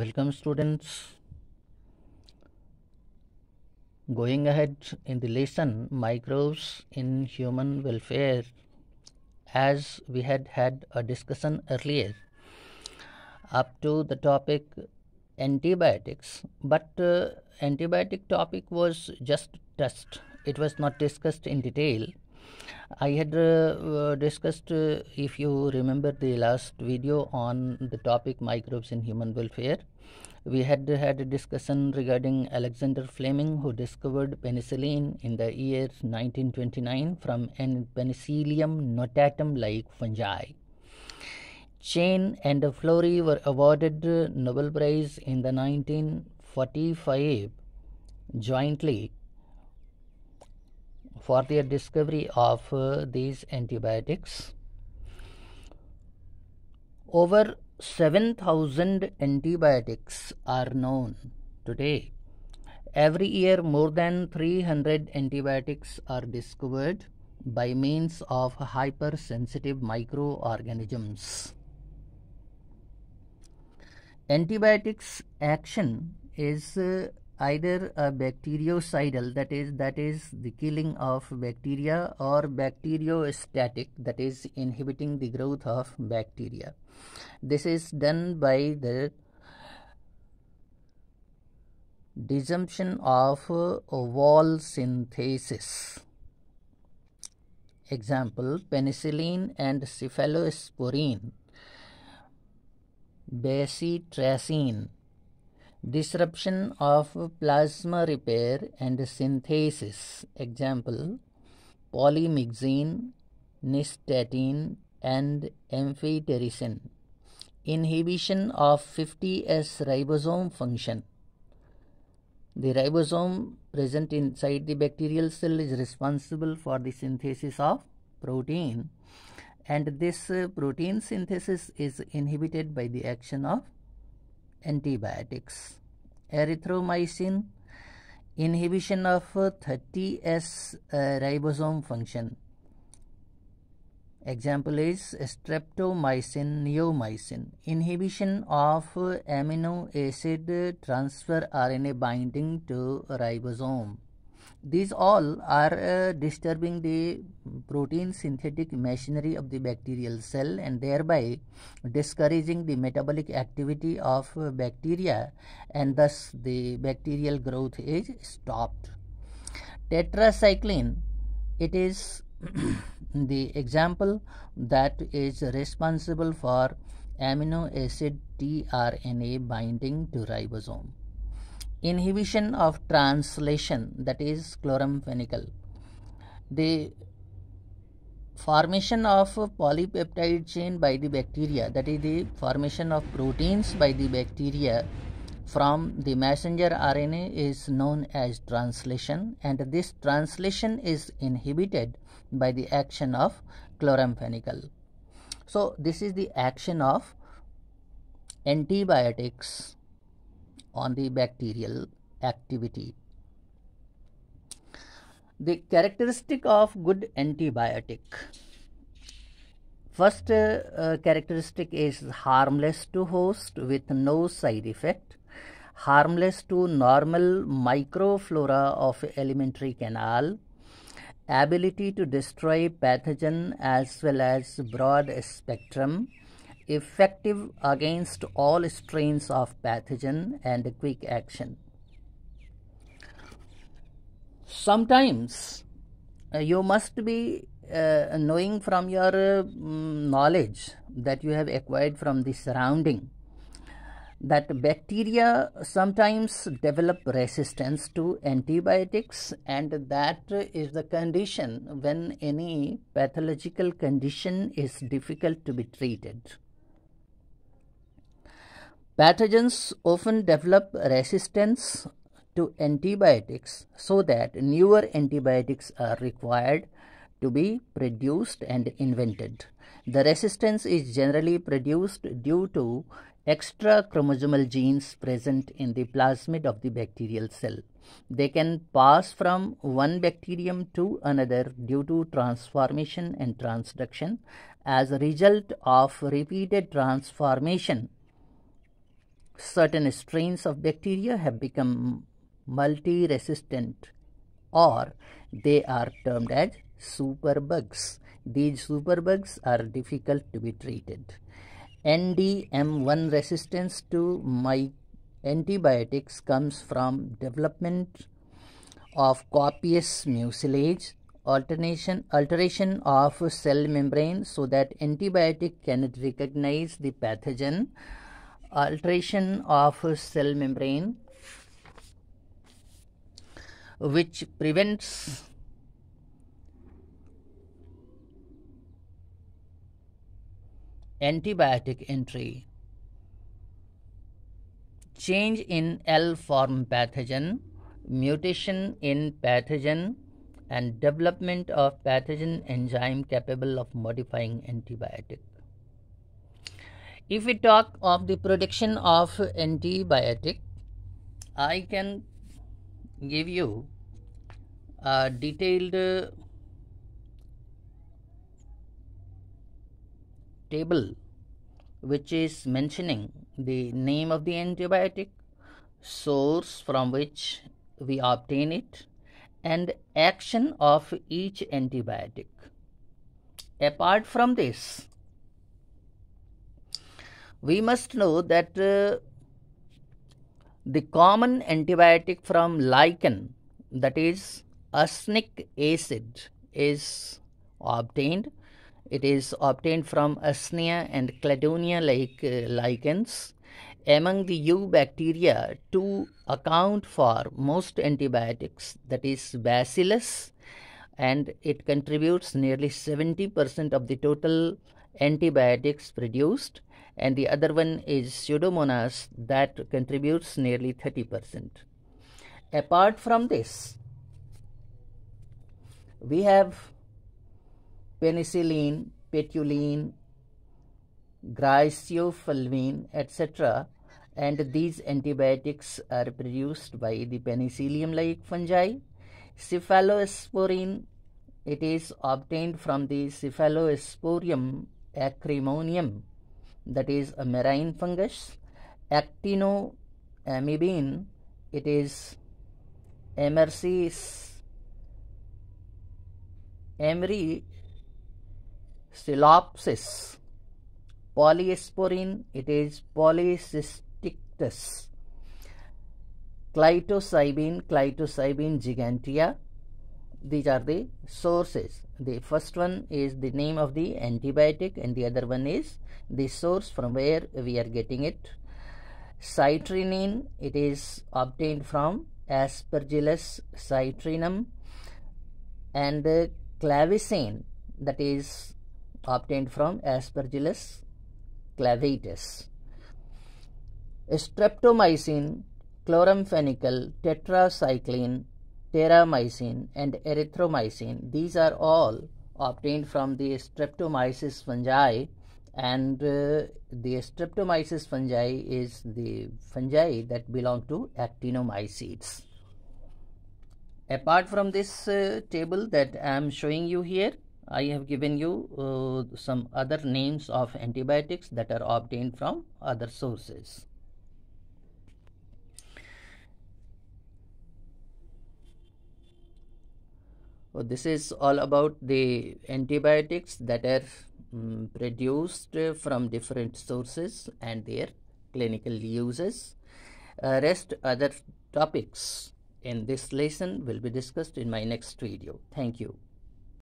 welcome students going ahead in the lesson microbes in human welfare as we had had a discussion earlier up to the topic antibiotics but uh, antibiotic topic was just touched it was not discussed in detail I had uh, uh, discussed, uh, if you remember the last video on the topic microbes in human welfare, we had uh, had a discussion regarding Alexander Fleming who discovered penicillin in the year 1929 from penicillium notatum-like fungi. Chain and Florey were awarded uh, Nobel Prize in the 1945 jointly for their discovery of uh, these antibiotics. Over 7,000 antibiotics are known today. Every year, more than 300 antibiotics are discovered by means of hypersensitive microorganisms. Antibiotics action is uh, either a bactericidal that is that is the killing of bacteria or bacteriostatic that is inhibiting the growth of bacteria this is done by the desumption of uh, wall synthesis example penicillin and cephalosporin bacitracin disruption of plasma repair and synthesis. Example polymyxin, nystatin, and amphotericin. Inhibition of 50S ribosome function. The ribosome present inside the bacterial cell is responsible for the synthesis of protein, and this uh, protein synthesis is inhibited by the action of antibiotics erythromycin inhibition of 30s uh, uh, ribosome function example is streptomycin neomycin inhibition of uh, amino acid transfer rna binding to ribosome these all are uh, disturbing the protein synthetic machinery of the bacterial cell and thereby discouraging the metabolic activity of uh, bacteria and thus the bacterial growth is stopped tetracycline it is the example that is responsible for amino acid tRNA binding to ribosome inhibition of translation that is chloramphenicol the formation of polypeptide chain by the bacteria that is the formation of proteins by the bacteria from the messenger RNA is known as translation and this translation is inhibited by the action of chloramphenicol. So this is the action of antibiotics on the bacterial activity. The characteristic of good antibiotic. First uh, uh, characteristic is harmless to host with no side effect, harmless to normal microflora of alimentary canal, ability to destroy pathogen as well as broad spectrum, effective against all strains of pathogen and quick action. Sometimes uh, you must be uh, knowing from your uh, knowledge that you have acquired from the surrounding that bacteria sometimes develop resistance to antibiotics and that is the condition when any pathological condition is difficult to be treated Pathogens often develop resistance to antibiotics so that newer antibiotics are required to be produced and invented. The resistance is generally produced due to extra chromosomal genes present in the plasmid of the bacterial cell. They can pass from one bacterium to another due to transformation and transduction. As a result of repeated transformation, certain strains of bacteria have become multi resistant or they are termed as superbugs. These superbugs are difficult to be treated. NDM1 resistance to my antibiotics comes from development of copious mucilage, alternation, alteration of cell membrane so that antibiotic cannot recognize the pathogen alteration of cell membrane which prevents antibiotic entry change in L form pathogen mutation in pathogen and development of pathogen enzyme capable of modifying antibiotic if we talk of the production of antibiotic i can give you a detailed table which is mentioning the name of the antibiotic source from which we obtain it and action of each antibiotic apart from this we must know that uh, the common antibiotic from lichen, that is arsenic acid, is obtained. It is obtained from Usnea and Cladonia like uh, lichens. Among the U bacteria, to account for most antibiotics, that is Bacillus, and it contributes nearly 70% of the total antibiotics produced and the other one is pseudomonas that contributes nearly 30%. Apart from this, we have penicillin, petulin, graciofolvin, etc. And these antibiotics are produced by the penicillium-like fungi. Cephalosporin, it is obtained from the Cephalosporium acrimonium that is a marine fungus actinoamibine it is MRC's Emery Silopsis polysporin it is polycysticus clitocybin clitocybin gigantea these are the sources the first one is the name of the antibiotic and the other one is the source from where we are getting it citrinine it is obtained from aspergillus citrinum and uh, clavicine that is obtained from aspergillus clavatus streptomycin chloramphenicol tetracycline teramycin, and erythromycin. These are all obtained from the Streptomyces fungi, and uh, the Streptomyces fungi is the fungi that belong to actinomycetes. Apart from this uh, table that I am showing you here, I have given you uh, some other names of antibiotics that are obtained from other sources. well, this is all about the antibiotics that are um, produced from different sources and their clinical uses. Uh, rest other topics in this lesson will be discussed in my next video. Thank you.